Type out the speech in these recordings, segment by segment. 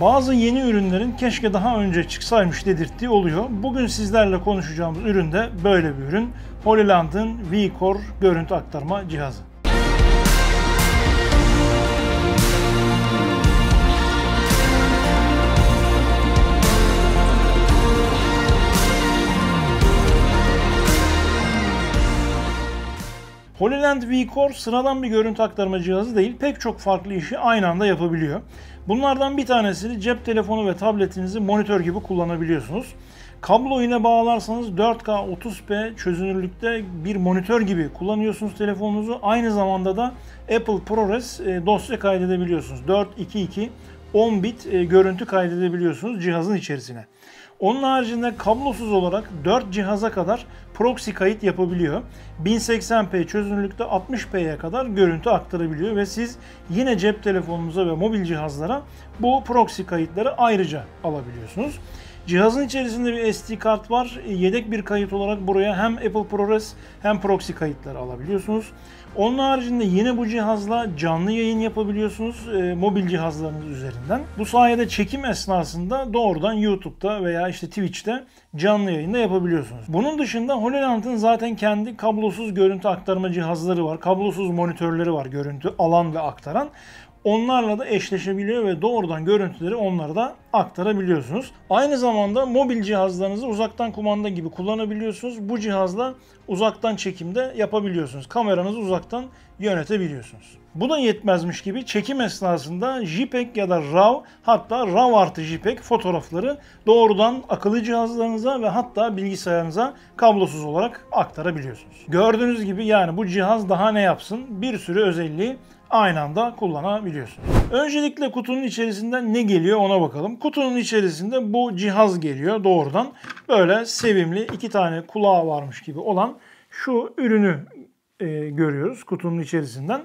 bazı yeni ürünlerin keşke daha önce çıksaymış dedirttiği oluyor. Bugün sizlerle konuşacağımız ürün de böyle bir ürün. Holyland'ın core görüntü aktarma cihazı. HoloLens VCore sıradan bir görüntü aktarma cihazı değil, pek çok farklı işi aynı anda yapabiliyor. Bunlardan bir tanesini cep telefonu ve tabletinizi monitör gibi kullanabiliyorsunuz. Kablo yine bağlarsanız 4K 30p çözünürlükte bir monitör gibi kullanıyorsunuz telefonunuzu. Aynı zamanda da Apple ProRes e, dosya kaydedebiliyorsunuz. 4.2.2 10 bit e, görüntü kaydedebiliyorsunuz cihazın içerisine. Onun haricinde kablosuz olarak 4 cihaza kadar proxy kayıt yapabiliyor. 1080p çözünürlükte 60p'ye kadar görüntü aktarabiliyor ve siz yine cep telefonunuza ve mobil cihazlara bu proxy kayıtları ayrıca alabiliyorsunuz. Cihazın içerisinde bir SD kart var. E, yedek bir kayıt olarak buraya hem Apple ProRes hem proxy kayıtları alabiliyorsunuz. Onun haricinde yine bu cihazla canlı yayın yapabiliyorsunuz e, mobil cihazlarınız üzerinden. Bu sayede çekim esnasında doğrudan YouTube'da veya işte Twitch'te canlı yayında yapabiliyorsunuz. Bunun dışında HoloLens'in zaten kendi kablosuz görüntü aktarma cihazları var. Kablosuz monitörleri var görüntü alan ve aktaran. Onlarla da eşleşebiliyor ve doğrudan görüntüleri onlara da aktarabiliyorsunuz. Aynı zamanda mobil cihazlarınızı uzaktan kumanda gibi kullanabiliyorsunuz. Bu cihazla uzaktan çekimde yapabiliyorsunuz. Kameranızı uzaktan yönetebiliyorsunuz. Bu da yetmezmiş gibi çekim esnasında JPEG ya da RAW hatta RAW artı JPEG fotoğrafları doğrudan akıllı cihazlarınıza ve hatta bilgisayarınıza kablosuz olarak aktarabiliyorsunuz. Gördüğünüz gibi yani bu cihaz daha ne yapsın? Bir sürü özelliği aynı anda kullanabiliyorsunuz. Öncelikle kutunun içerisinden ne geliyor ona bakalım. Kutunun içerisinde bu cihaz geliyor doğrudan. Böyle sevimli iki tane kulağı varmış gibi olan şu ürünü e, görüyoruz kutunun içerisinden.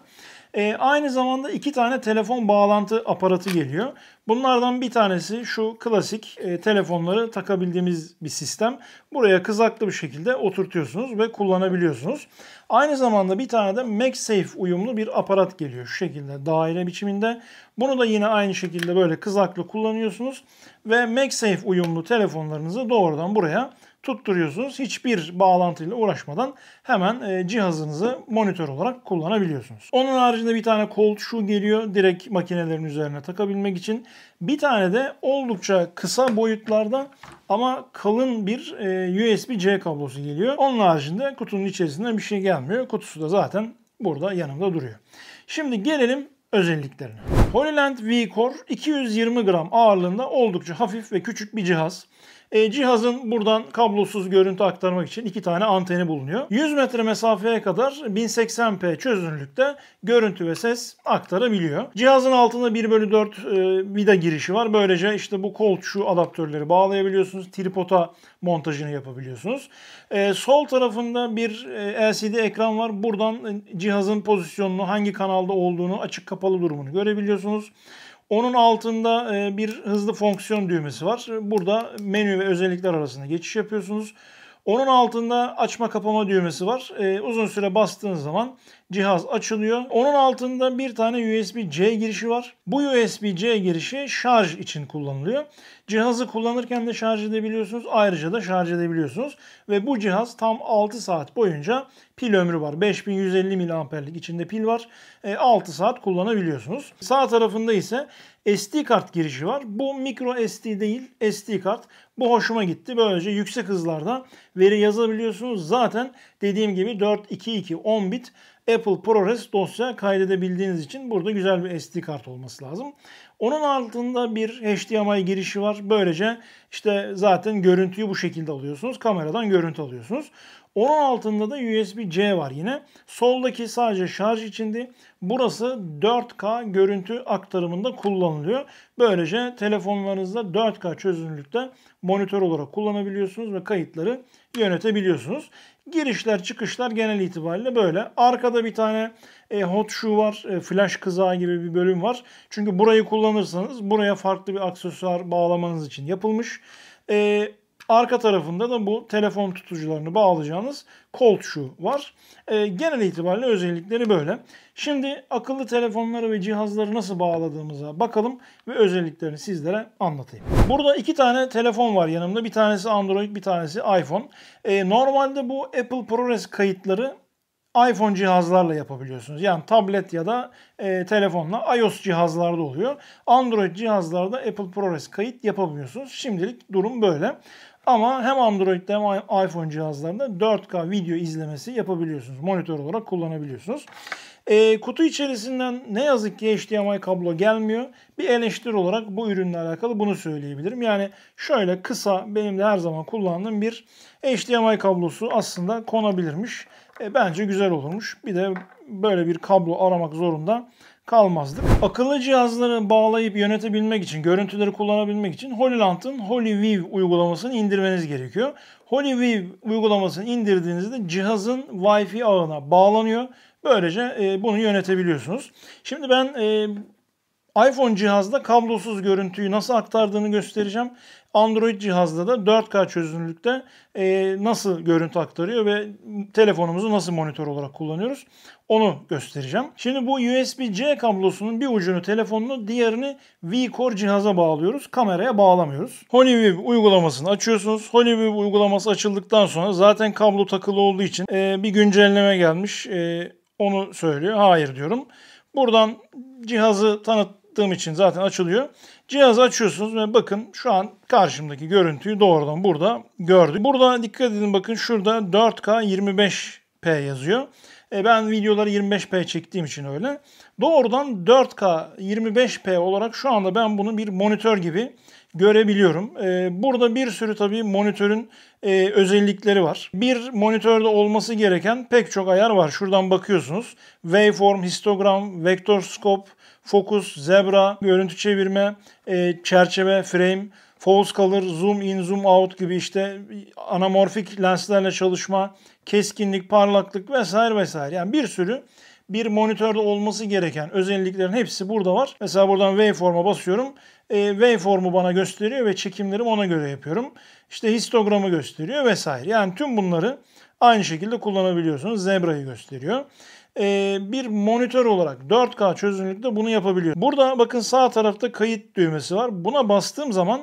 E, aynı zamanda iki tane telefon bağlantı aparatı geliyor. Bunlardan bir tanesi şu klasik e, telefonları takabildiğimiz bir sistem. Buraya kızaklı bir şekilde oturtuyorsunuz ve kullanabiliyorsunuz. Aynı zamanda bir tane de MagSafe uyumlu bir aparat geliyor şu şekilde daire biçiminde. Bunu da yine aynı şekilde böyle kızaklı kullanıyorsunuz ve MagSafe uyumlu telefonlarınızı doğrudan buraya tutturuyorsunuz. Hiçbir bağlantıyla uğraşmadan hemen e, cihazınızı monitör olarak kullanabiliyorsunuz. Onun haricinde bir tane cold shoe geliyor direkt makinelerin üzerine takabilmek için. Bir tane de oldukça kısa boyutlarda ama kalın bir e, USB-C kablosu geliyor. Onun haricinde kutunun içerisinde bir şey gelmiyor. Kutusu da zaten burada yanımda duruyor. Şimdi gelelim özelliklerine. HoloLens V-Core 220 gram ağırlığında oldukça hafif ve küçük bir cihaz. E, cihazın buradan kablosuz görüntü aktarmak için iki tane anteni bulunuyor. 100 metre mesafeye kadar 1080p çözünürlükte görüntü ve ses aktarabiliyor. Cihazın altında 1 bölü 4 e, vida girişi var. Böylece işte bu kolçu adaptörleri bağlayabiliyorsunuz. Tripota montajını yapabiliyorsunuz. E, sol tarafında bir e, LCD ekran var. Buradan e, cihazın pozisyonunu, hangi kanalda olduğunu, açık kapalı durumunu görebiliyorsunuz. Onun altında e, bir hızlı fonksiyon düğmesi var. Burada menü ve özellikler arasında geçiş yapıyorsunuz. Onun altında açma kapama düğmesi var. E, uzun süre bastığınız zaman cihaz açılıyor. Onun altında bir tane USB-C girişi var. Bu USB-C girişi şarj için kullanılıyor. Cihazı kullanırken de şarj edebiliyorsunuz. Ayrıca da şarj edebiliyorsunuz. Ve bu cihaz tam 6 saat boyunca pil ömrü var. 5150 mAh'lik içinde pil var. 6 e, saat kullanabiliyorsunuz. Sağ tarafında ise SD kart girişi var. Bu micro SD değil SD kart. Bu hoşuma gitti. Böylece yüksek hızlarda veri yazabiliyorsunuz. Zaten dediğim gibi 4, 10 bit Apple ProRes dosya kaydedebildiğiniz için burada güzel bir SD kart olması lazım. Onun altında bir HDMI girişi var. Böylece işte zaten görüntüyü bu şekilde alıyorsunuz. Kameradan görüntü alıyorsunuz. Onun altında da USB-C var yine. Soldaki sadece şarj içindi. Burası 4K görüntü aktarımında kullanılıyor. Böylece telefonlarınızda 4K çözünürlükte monitör olarak kullanabiliyorsunuz ve kayıtları yönetebiliyorsunuz. Girişler çıkışlar genel itibariyle böyle. Arkada bir tane e, hot shoe var. E, flash kızağı gibi bir bölüm var. Çünkü burayı kullanırsanız buraya farklı bir aksesuar bağlamanız için yapılmış. E, Arka tarafında da bu telefon tutucularını bağlayacağınız kol tuşu var. E, genel itibariyle özellikleri böyle. Şimdi akıllı telefonları ve cihazları nasıl bağladığımıza bakalım ve özelliklerini sizlere anlatayım. Burada iki tane telefon var yanımda. Bir tanesi Android, bir tanesi iPhone. E, normalde bu Apple ProRes kayıtları iPhone cihazlarla yapabiliyorsunuz. Yani tablet ya da e, telefonla iOS cihazlarda oluyor. Android cihazlarda Apple ProRes kayıt yapamıyorsunuz. Şimdilik durum böyle. Ama hem Android'de hem iPhone cihazlarında 4K video izlemesi yapabiliyorsunuz. Monitör olarak kullanabiliyorsunuz. E, kutu içerisinden ne yazık ki HDMI kablo gelmiyor. Bir eleştiri olarak bu ürünle alakalı bunu söyleyebilirim. Yani şöyle kısa benim de her zaman kullandığım bir HDMI kablosu aslında konabilirmiş. E, bence güzel olurmuş. Bir de böyle bir kablo aramak zorunda kalmazdık. Akıllı cihazları bağlayıp yönetebilmek için, görüntüleri kullanabilmek için Holilant'ın HolyView uygulamasını indirmeniz gerekiyor. HolyView uygulamasını indirdiğinizde cihazın Wi-Fi ağına bağlanıyor. Böylece e, bunu yönetebiliyorsunuz. Şimdi ben e, iPhone cihazda kablosuz görüntüyü nasıl aktardığını göstereceğim. Android cihazda da 4K çözünürlükte e, nasıl görüntü aktarıyor ve telefonumuzu nasıl monitör olarak kullanıyoruz onu göstereceğim. Şimdi bu USB-C kablosunun bir ucunu telefonunu diğerini V-Core cihaza bağlıyoruz. Kameraya bağlamıyoruz. HolyWeb uygulamasını açıyorsunuz. HolyWeb uygulaması açıldıktan sonra zaten kablo takılı olduğu için e, bir güncelleme gelmiş. E, onu söylüyor. Hayır diyorum. Buradan cihazı tanıttığım için zaten açılıyor. Cihazı açıyorsunuz ve bakın şu an karşımdaki görüntüyü doğrudan burada gördük. Burada dikkat edin bakın şurada 4K 25p yazıyor. E, ben videoları 25p çektiğim için öyle. Doğrudan 4K 25p olarak şu anda ben bunu bir monitör gibi görebiliyorum. E, burada bir sürü tabii monitörün e, özellikleri var. Bir monitörde olması gereken pek çok ayar var. Şuradan bakıyorsunuz. Waveform, histogram, vektör scope, fokus, zebra, görüntü çevirme, çerçeve, frame, Focus kalır, zoom in, zoom out gibi işte anamorfik lenslerle çalışma, keskinlik, parlaklık vesaire vesaire. Yani bir sürü bir monitörde olması gereken özelliklerin hepsi burada var. Mesela buradan waveform'a basıyorum. E, waveform'u bana gösteriyor ve çekimlerimi ona göre yapıyorum. İşte histogramı gösteriyor vesaire. Yani tüm bunları aynı şekilde kullanabiliyorsunuz. Zebra'yı gösteriyor. E, bir monitör olarak 4K çözünürlükte bunu yapabiliyor. Burada bakın sağ tarafta kayıt düğmesi var. Buna bastığım zaman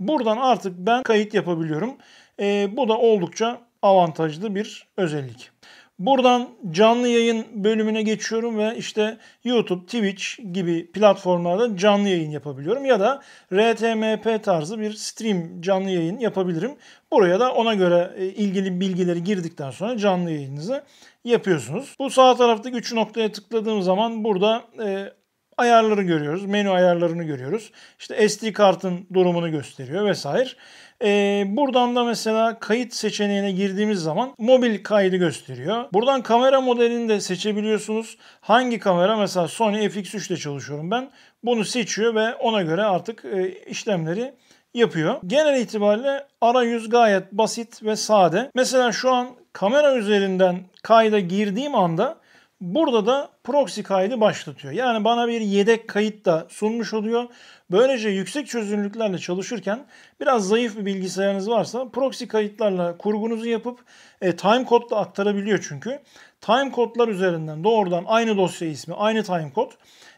Buradan artık ben kayıt yapabiliyorum. E, bu da oldukça avantajlı bir özellik. Buradan canlı yayın bölümüne geçiyorum ve işte YouTube, Twitch gibi platformlarda canlı yayın yapabiliyorum ya da RTMP tarzı bir stream canlı yayın yapabilirim. Buraya da ona göre e, ilgili bilgileri girdikten sonra canlı yayınınızı yapıyorsunuz. Bu sağ taraftaki 3 noktaya tıkladığım zaman burada e, ayarları görüyoruz. Menü ayarlarını görüyoruz. İşte SD kartın durumunu gösteriyor vesaire. Ee, buradan da mesela kayıt seçeneğine girdiğimiz zaman mobil kaydı gösteriyor. Buradan kamera modelini de seçebiliyorsunuz. Hangi kamera mesela Sony FX3 ile çalışıyorum ben. Bunu seçiyor ve ona göre artık e, işlemleri yapıyor. Genel itibariyle arayüz gayet basit ve sade. Mesela şu an kamera üzerinden kayda girdiğim anda Burada da proxy kaydı başlatıyor. Yani bana bir yedek kayıt da sunmuş oluyor. Böylece yüksek çözünürlüklerle çalışırken biraz zayıf bir bilgisayarınız varsa proxy kayıtlarla kurgunuzu yapıp e, timecode da aktarabiliyor çünkü. Timecode'lar üzerinden doğrudan aynı dosya ismi, aynı timecode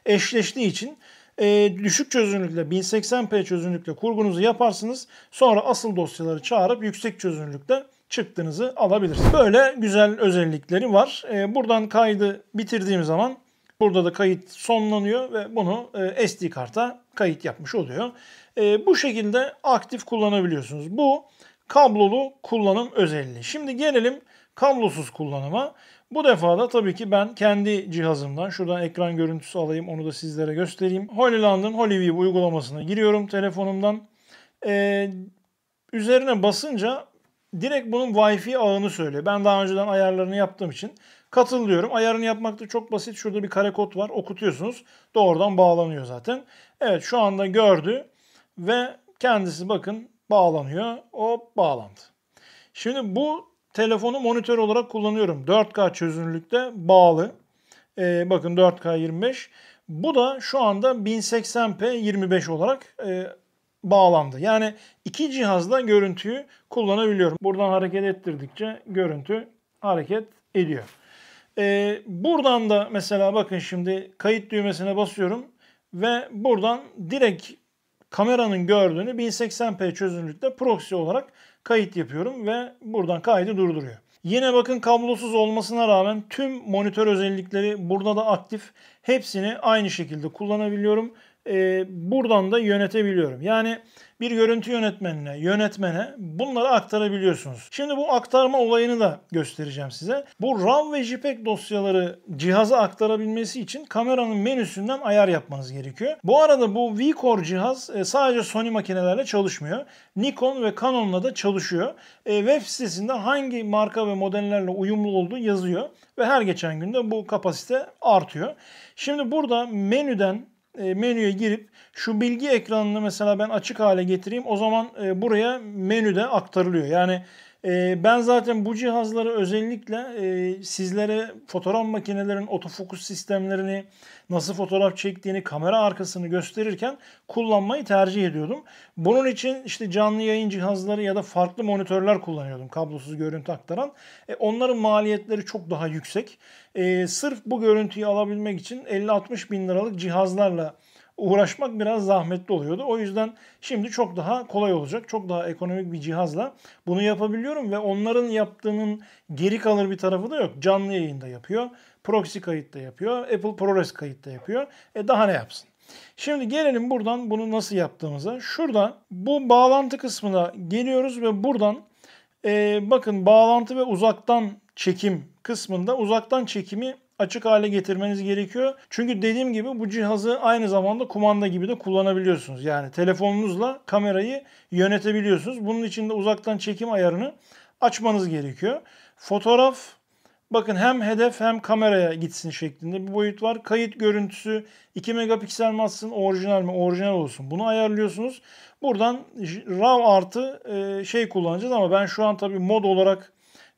eşleştiği için e, düşük çözünürlükle 1080p çözünürlükle kurgunuzu yaparsınız. Sonra asıl dosyaları çağırıp yüksek çözünürlükte çıktığınızı alabilirsiniz. Böyle güzel özellikleri var. Ee, buradan kaydı bitirdiğim zaman burada da kayıt sonlanıyor ve bunu e, SD karta kayıt yapmış oluyor. Ee, bu şekilde aktif kullanabiliyorsunuz. Bu kablolu kullanım özelliği. Şimdi gelelim kablosuz kullanıma. Bu defa da tabii ki ben kendi cihazımdan şuradan ekran görüntüsü alayım onu da sizlere göstereyim. Holyland'ın Holyweave uygulamasına giriyorum telefonumdan. Ee, üzerine basınca direkt bunun Wi-Fi ağını söylüyor. Ben daha önceden ayarlarını yaptığım için katılıyorum. Ayarını yapmak da çok basit. Şurada bir kare kod var. Okutuyorsunuz. Doğrudan bağlanıyor zaten. Evet şu anda gördü ve kendisi bakın bağlanıyor. O bağlandı. Şimdi bu telefonu monitör olarak kullanıyorum. 4K çözünürlükte bağlı. Ee, bakın 4K 25. Bu da şu anda 1080p 25 olarak e, bağlandı. Yani iki cihazda görüntüyü kullanabiliyorum. Buradan hareket ettirdikçe görüntü hareket ediyor. Ee, buradan da mesela bakın şimdi kayıt düğmesine basıyorum ve buradan direkt kameranın gördüğünü 1080p çözünürlükte proxy olarak kayıt yapıyorum ve buradan kaydı durduruyor. Yine bakın kablosuz olmasına rağmen tüm monitör özellikleri burada da aktif. Hepsini aynı şekilde kullanabiliyorum e, buradan da yönetebiliyorum. Yani bir görüntü yönetmenine, yönetmene bunları aktarabiliyorsunuz. Şimdi bu aktarma olayını da göstereceğim size. Bu RAW ve JPEG dosyaları cihaza aktarabilmesi için kameranın menüsünden ayar yapmanız gerekiyor. Bu arada bu VCore cihaz e, sadece Sony makinelerle çalışmıyor. Nikon ve Canon'la da çalışıyor. E, web sitesinde hangi marka ve modellerle uyumlu olduğu yazıyor ve her geçen günde bu kapasite artıyor. Şimdi burada menüden e, menüye girip şu bilgi ekranını mesela ben açık hale getireyim. O zaman e, buraya menüde aktarılıyor. Yani ee, ben zaten bu cihazları özellikle e, sizlere fotoğraf makinelerinin otofokus sistemlerini, nasıl fotoğraf çektiğini, kamera arkasını gösterirken kullanmayı tercih ediyordum. Bunun için işte canlı yayın cihazları ya da farklı monitörler kullanıyordum kablosuz görüntü aktaran. E, onların maliyetleri çok daha yüksek. E, sırf bu görüntüyü alabilmek için 50-60 bin liralık cihazlarla uğraşmak biraz zahmetli oluyordu. O yüzden şimdi çok daha kolay olacak. Çok daha ekonomik bir cihazla bunu yapabiliyorum ve onların yaptığının geri kalır bir tarafı da yok. Canlı yayında yapıyor. Proxy kayıtta yapıyor. Apple ProRes kayıtta yapıyor. E daha ne yapsın? Şimdi gelelim buradan bunu nasıl yaptığımıza. Şurada bu bağlantı kısmına geliyoruz ve buradan e, bakın bağlantı ve uzaktan çekim kısmında uzaktan çekimi açık hale getirmeniz gerekiyor. Çünkü dediğim gibi bu cihazı aynı zamanda kumanda gibi de kullanabiliyorsunuz. Yani telefonunuzla kamerayı yönetebiliyorsunuz. Bunun için de uzaktan çekim ayarını açmanız gerekiyor. Fotoğraf bakın hem hedef hem kameraya gitsin şeklinde bir boyut var. Kayıt görüntüsü 2 megapiksel mi orijinal mi orijinal olsun bunu ayarlıyorsunuz. Buradan RAW artı e, şey kullanacağız ama ben şu an tabii mod olarak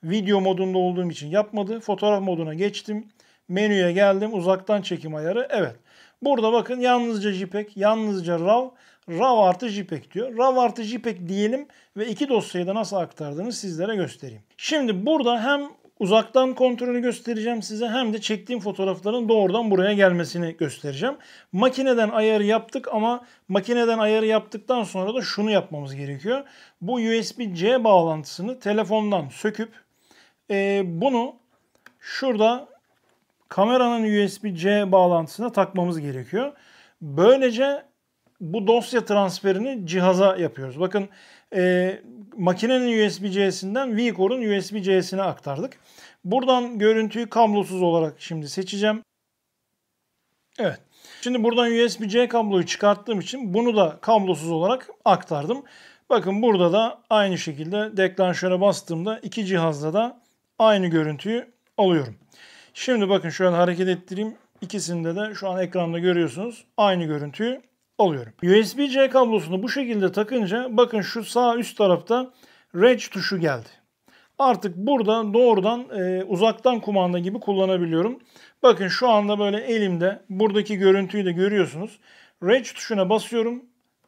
video modunda olduğum için yapmadı. Fotoğraf moduna geçtim. Menüye geldim. Uzaktan çekim ayarı. Evet. Burada bakın yalnızca JPEG, yalnızca RAW, RAW artı JPEG diyor. RAW artı JPEG diyelim ve iki dosyayı da nasıl aktardığını sizlere göstereyim. Şimdi burada hem uzaktan kontrolü göstereceğim size hem de çektiğim fotoğrafların doğrudan buraya gelmesini göstereceğim. Makineden ayarı yaptık ama makineden ayarı yaptıktan sonra da şunu yapmamız gerekiyor. Bu USB-C bağlantısını telefondan söküp e, bunu şurada kameranın USB-C bağlantısına takmamız gerekiyor. Böylece bu dosya transferini cihaza yapıyoruz. Bakın e, makinenin USB-C'sinden VCore'un USB-C'sine aktardık. Buradan görüntüyü kablosuz olarak şimdi seçeceğim. Evet. Şimdi buradan USB-C kabloyu çıkarttığım için bunu da kablosuz olarak aktardım. Bakın burada da aynı şekilde deklanşöre bastığımda iki cihazda da aynı görüntüyü alıyorum. Şimdi bakın şu an hareket ettireyim. İkisinde de şu an ekranda görüyorsunuz. Aynı görüntüyü alıyorum. USB-C kablosunu bu şekilde takınca bakın şu sağ üst tarafta Reg tuşu geldi. Artık burada doğrudan e, uzaktan kumanda gibi kullanabiliyorum. Bakın şu anda böyle elimde buradaki görüntüyü de görüyorsunuz. Reg tuşuna basıyorum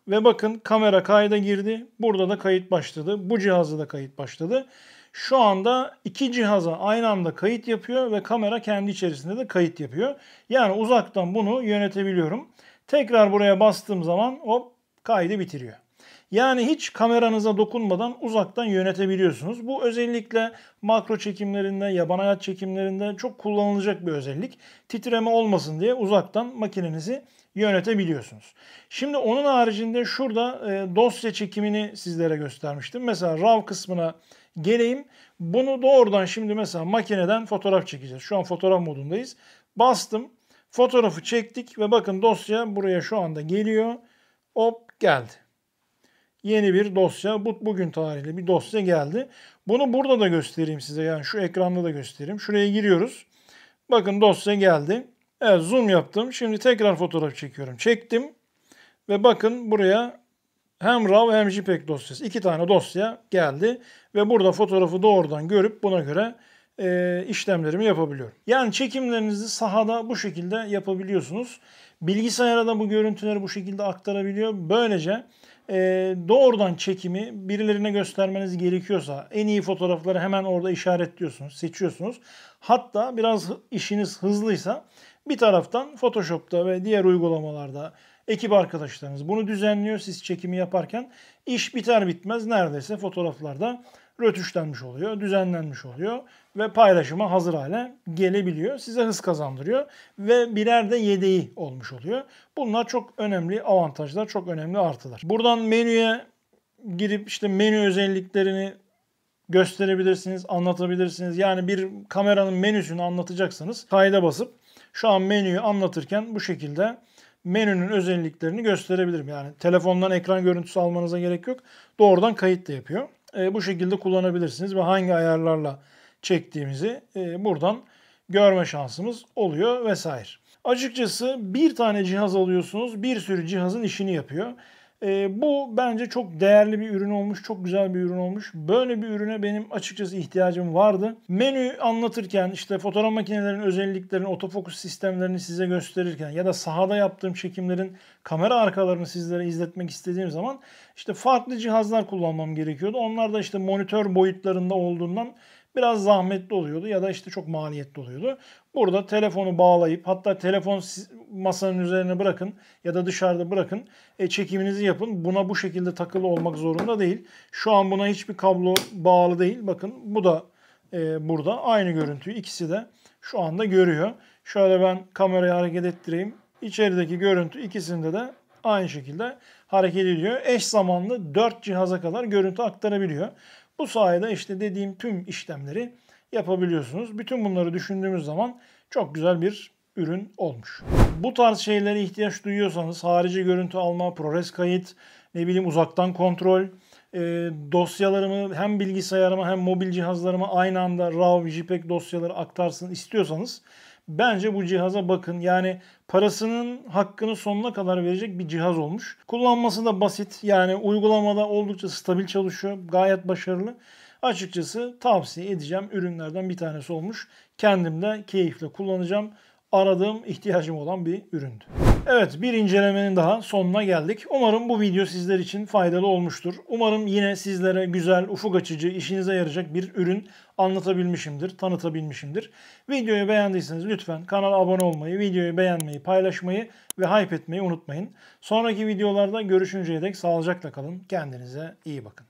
ve bakın kamera kayda girdi. Burada da kayıt başladı. Bu cihazda da kayıt başladı. Şu anda iki cihaza aynı anda kayıt yapıyor ve kamera kendi içerisinde de kayıt yapıyor. Yani uzaktan bunu yönetebiliyorum. Tekrar buraya bastığım zaman hop kaydı bitiriyor. Yani hiç kameranıza dokunmadan uzaktan yönetebiliyorsunuz. Bu özellikle makro çekimlerinde, yaban hayat çekimlerinde çok kullanılacak bir özellik. Titreme olmasın diye uzaktan makinenizi yönetebiliyorsunuz. Şimdi onun haricinde şurada e, dosya çekimini sizlere göstermiştim. Mesela RAW kısmına geleyim. Bunu doğrudan şimdi mesela makineden fotoğraf çekeceğiz. Şu an fotoğraf modundayız. Bastım. Fotoğrafı çektik ve bakın dosya buraya şu anda geliyor. Hop geldi. Yeni bir dosya. Bu, bugün tarihli bir dosya geldi. Bunu burada da göstereyim size. Yani şu ekranda da göstereyim. Şuraya giriyoruz. Bakın dosya geldi. Evet zoom yaptım. Şimdi tekrar fotoğraf çekiyorum. Çektim. Ve bakın buraya hem RAW hem JPEG dosyası. iki tane dosya geldi ve burada fotoğrafı doğrudan görüp buna göre e, işlemlerimi yapabiliyorum. Yani çekimlerinizi sahada bu şekilde yapabiliyorsunuz. Bilgisayara da bu görüntüleri bu şekilde aktarabiliyor. Böylece e, doğrudan çekimi birilerine göstermeniz gerekiyorsa en iyi fotoğrafları hemen orada işaretliyorsunuz, seçiyorsunuz. Hatta biraz işiniz hızlıysa bir taraftan Photoshop'ta ve diğer uygulamalarda ekip arkadaşlarınız bunu düzenliyor siz çekimi yaparken. iş biter bitmez neredeyse fotoğraflarda rötuşlanmış oluyor, düzenlenmiş oluyor ve paylaşıma hazır hale gelebiliyor. Size hız kazandırıyor ve birer de yedeği olmuş oluyor. Bunlar çok önemli avantajlar, çok önemli artılar. Buradan menüye girip işte menü özelliklerini gösterebilirsiniz, anlatabilirsiniz. Yani bir kameranın menüsünü anlatacaksanız kayda basıp şu an menüyü anlatırken bu şekilde menünün özelliklerini gösterebilirim. Yani telefondan ekran görüntüsü almanıza gerek yok. Doğrudan kayıt da yapıyor. E, bu şekilde kullanabilirsiniz ve hangi ayarlarla çektiğimizi e, buradan görme şansımız oluyor vesaire. Açıkçası bir tane cihaz alıyorsunuz bir sürü cihazın işini yapıyor. E, bu bence çok değerli bir ürün olmuş. Çok güzel bir ürün olmuş. Böyle bir ürüne benim açıkçası ihtiyacım vardı. Menü anlatırken işte fotoğraf makinelerinin özelliklerini, otofokus sistemlerini size gösterirken ya da sahada yaptığım çekimlerin kamera arkalarını sizlere izletmek istediğim zaman işte farklı cihazlar kullanmam gerekiyordu. Onlar da işte monitör boyutlarında olduğundan biraz zahmetli oluyordu ya da işte çok maliyetli oluyordu. Burada telefonu bağlayıp hatta telefon masanın üzerine bırakın ya da dışarıda bırakın e, çekiminizi yapın. Buna bu şekilde takılı olmak zorunda değil. Şu an buna hiçbir kablo bağlı değil. Bakın bu da e, burada aynı görüntü ikisi de şu anda görüyor. Şöyle ben kamerayı hareket ettireyim. İçerideki görüntü ikisinde de aynı şekilde hareket ediyor. Eş zamanlı 4 cihaza kadar görüntü aktarabiliyor. Bu sayede işte dediğim tüm işlemleri yapabiliyorsunuz. Bütün bunları düşündüğümüz zaman çok güzel bir ürün olmuş. Bu tarz şeylere ihtiyaç duyuyorsanız harici görüntü alma, ProRes kayıt, ne bileyim uzaktan kontrol, e, dosyalarımı hem bilgisayarıma hem mobil cihazlarıma aynı anda RAW, JPEG dosyaları aktarsın istiyorsanız Bence bu cihaza bakın. Yani parasının hakkını sonuna kadar verecek bir cihaz olmuş. Kullanması da basit. Yani uygulamada oldukça stabil çalışıyor. Gayet başarılı. Açıkçası tavsiye edeceğim ürünlerden bir tanesi olmuş. Kendim de keyifle kullanacağım. Aradığım, ihtiyacım olan bir üründü. Evet bir incelemenin daha sonuna geldik. Umarım bu video sizler için faydalı olmuştur. Umarım yine sizlere güzel, ufuk açıcı, işinize yarayacak bir ürün anlatabilmişimdir, tanıtabilmişimdir. Videoyu beğendiyseniz lütfen kanala abone olmayı, videoyu beğenmeyi, paylaşmayı ve hype etmeyi unutmayın. Sonraki videolarda görüşünceye dek sağlıcakla kalın. Kendinize iyi bakın.